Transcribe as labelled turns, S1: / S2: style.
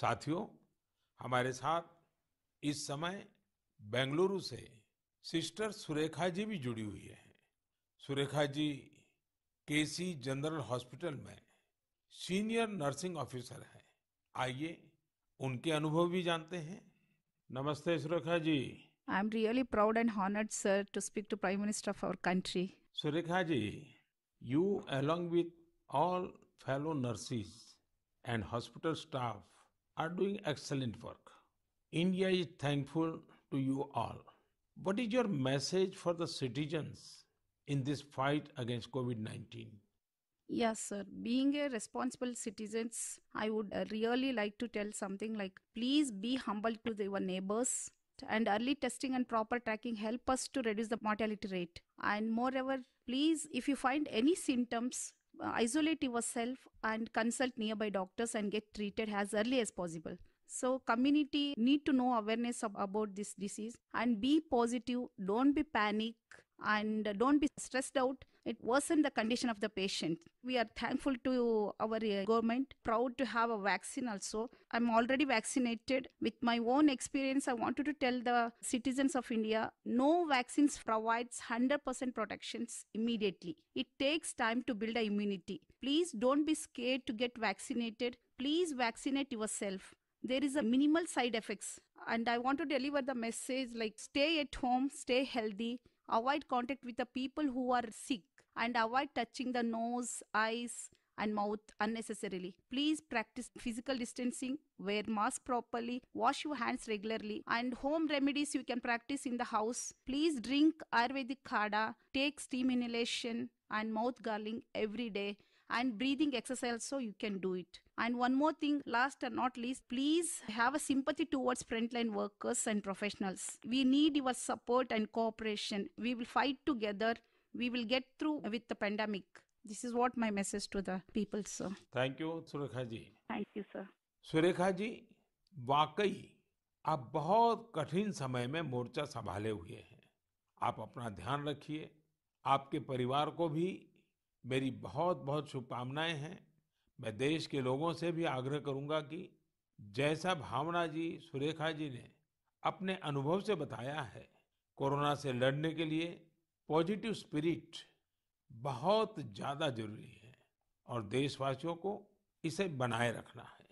S1: साथियों हमारे साथ इस समय बेंगलुरु से सिस्टर सुरेखा जी भी जुड़ी हुई है Surekha ji KC general hospital में सीनियर नर्सिंग ऑफिसर है आइए उनके अनुभव भी जानते हैं नमस्ते Surekha ji
S2: I am really proud and honoured sir to speak to prime minister of our country
S1: Surekha ji you along with all fellow nurses and hospital staff are doing excellent work. India is thankful to you all. What is your message for the citizens in this fight against COVID 19?
S2: Yes, sir. Being a responsible citizens, I would uh, really like to tell something like please be humble to your neighbors and early testing and proper tracking help us to reduce the mortality rate. And moreover, please, if you find any symptoms, isolate yourself and consult nearby doctors and get treated as early as possible so community need to know awareness of, about this disease and be positive don't be panic and don't be stressed out. It worsened the condition of the patient. We are thankful to our uh, government, proud to have a vaccine also. I'm already vaccinated. With my own experience, I wanted to tell the citizens of India no vaccines provides 100% protections immediately. It takes time to build a immunity. Please don't be scared to get vaccinated. Please vaccinate yourself there is a minimal side effects and i want to deliver the message like stay at home stay healthy Avoid contact with the people who are sick and avoid touching the nose, eyes, and mouth unnecessarily. Please practice physical distancing, wear mask properly, wash your hands regularly, and home remedies you can practice in the house. Please drink Ayurvedic kada, take steam inhalation and mouth gargling every day and breathing exercise also you can do it and one more thing last and not least please have a sympathy towards frontline workers and professionals we need your support and cooperation we will fight together we will get through with the pandemic this is what my message to the people sir
S1: thank you surekha ji thank you sir Surekha वाकई आप बहुत कठिन समय में मोर्चा संभाले हुए हैं आप अपना ध्यान रखिए आपके परिवार को भी मेरी बहुत बहुत शुभकामनाएं हैं मैं देश के लोगों से भी आग्रह करूंगा कि जैसा भावना जी सुरेखा जी ने अपने अनुभव से बताया है कोरोना से लड़ने के लिए पॉजिटिव स्पिरिट बहुत ज्यादा जरूरी है और देशवासियों को इसे बनाए रखना है